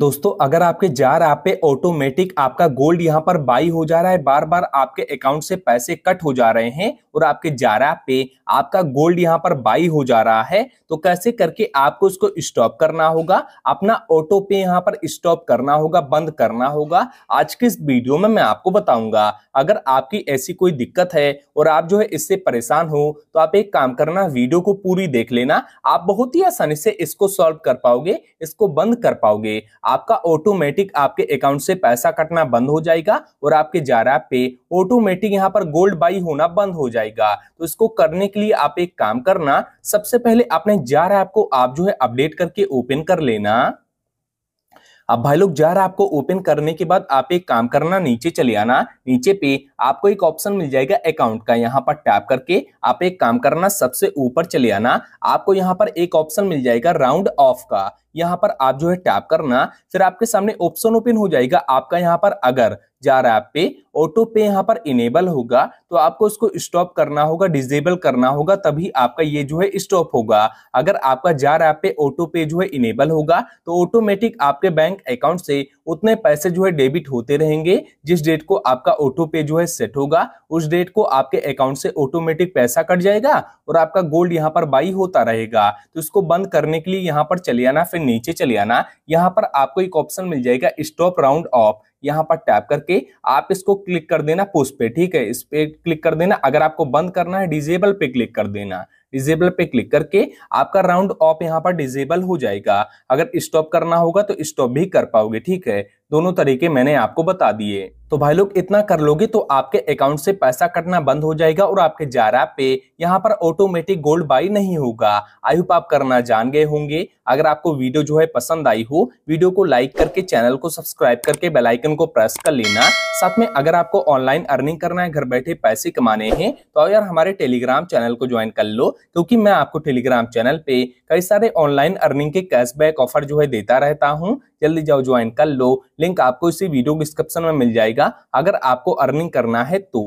दोस्तों अगर आपके जार ऐप पे ऑटोमेटिक आपका गोल्ड यहाँ पर बाई हो जा रहा है बार बार आपके अकाउंट से पैसे कट हो जा रहे हैं और आपके जार ऐप पे आपका गोल्ड यहाँ पर बाई हो जा रहा है तो कैसे करके आपको इसको स्टॉप करना होगा अपना ऑटो पे यहाँ पर स्टॉप करना होगा बंद करना होगा आज के इस वीडियो में मैं आपको बताऊंगा अगर आपकी ऐसी कोई दिक्कत है और आप जो है इससे परेशान हो तो आप एक काम करना वीडियो को पूरी देख लेना आप बहुत ही आसानी से इसको सॉल्व कर पाओगे इसको बंद कर पाओगे आपका ऑटोमेटिक आपके अकाउंट से पैसा कटना बंद हो जाएगा और आपके जारा पे ऑटोमेटिक यहाँ पर गोल्ड बाई होना बंद हो जाएगा तो इसको करने के लिए आप एक काम करना सबसे पहले अपने जारा ऐप को आप जो है अपडेट करके ओपन कर लेना अब भाई लोग जार आपको ओपन करने के बाद आप एक काम करना नीचे चले आना नीचे पे आपको एक ऑप्शन मिल जाएगा अकाउंट का यहाँ पर टैप करके आप एक काम करना सबसे ऊपर चले आना आपको यहाँ पर एक ऑप्शन मिल जाएगा राउंड ऑफ का यहाँ पर आप जो है टैप करना फिर आपके सामने ऑप्शन ओपन हो जाएगा आपका यहाँ पर अगर जा रहा है पे ऑटो पे यहाँ पर इनेबल होगा तो आपको उसको स्टॉप करना होगा डिजेबल करना होगा तभी आपका ये जो है स्टॉप होगा अगर आपका जा रहा है पे ऑटो पे जो है इनेबल होगा तो ऑटोमेटिक आपके बैंक अकाउंट से उतने पैसे जो है डेबिट होते रहेंगे जिस डेट को आपका ऑटो पे जो है सेट होगा उस डेट को आपके अकाउंट से ऑटोमेटिक पैसा कट जाएगा और आपका गोल्ड यहाँ पर बाई होता रहेगा तो इसको बंद करने के लिए यहाँ पर चले आना फिर नीचे चले आना यहाँ पर आपको एक ऑप्शन मिल जाएगा स्टॉप राउंड ऑफ यहाँ पर टैप करके आप इसको क्लिक कर देना पुश पे ठीक है इस पे क्लिक कर देना अगर आपको बंद करना है डिजेबल पे क्लिक कर देना डिजेबल पे क्लिक करके आपका राउंड ऑफ यहाँ पर डिजेबल हो जाएगा अगर स्टॉप करना होगा तो स्टॉप भी कर पाओगे ठीक है दोनों तरीके मैंने आपको बता दिए तो भाई लोग इतना कर लोगे तो आपके अकाउंट से पैसा कटना बंद हो जाएगा और आपके जारा पे यहाँ पर ऑटोमेटिक गोल्ड बाई नहीं होगा आई होप आप करना जान गए होंगे अगर आपको वीडियो जो है पसंद आई हो वीडियो को लाइक करके चैनल को सब्सक्राइब करके बेलाइकन को प्रेस कर लेना साथ में अगर आपको ऑनलाइन अर्निंग करना है घर बैठे पैसे कमाने हैं तो यार हमारे टेलीग्राम चैनल को ज्वाइन कर लो क्योंकि मैं आपको टेलीग्राम चैनल पे कई सारे ऑनलाइन अर्निंग के कैशबैक ऑफर जो है देता रहता हूँ जल्दी जाओ ज्वाइन कर लो लिंक आपको इसी वीडियो डिस्क्रिप्शन में मिल जाएगा अगर आपको अर्निंग करना है तो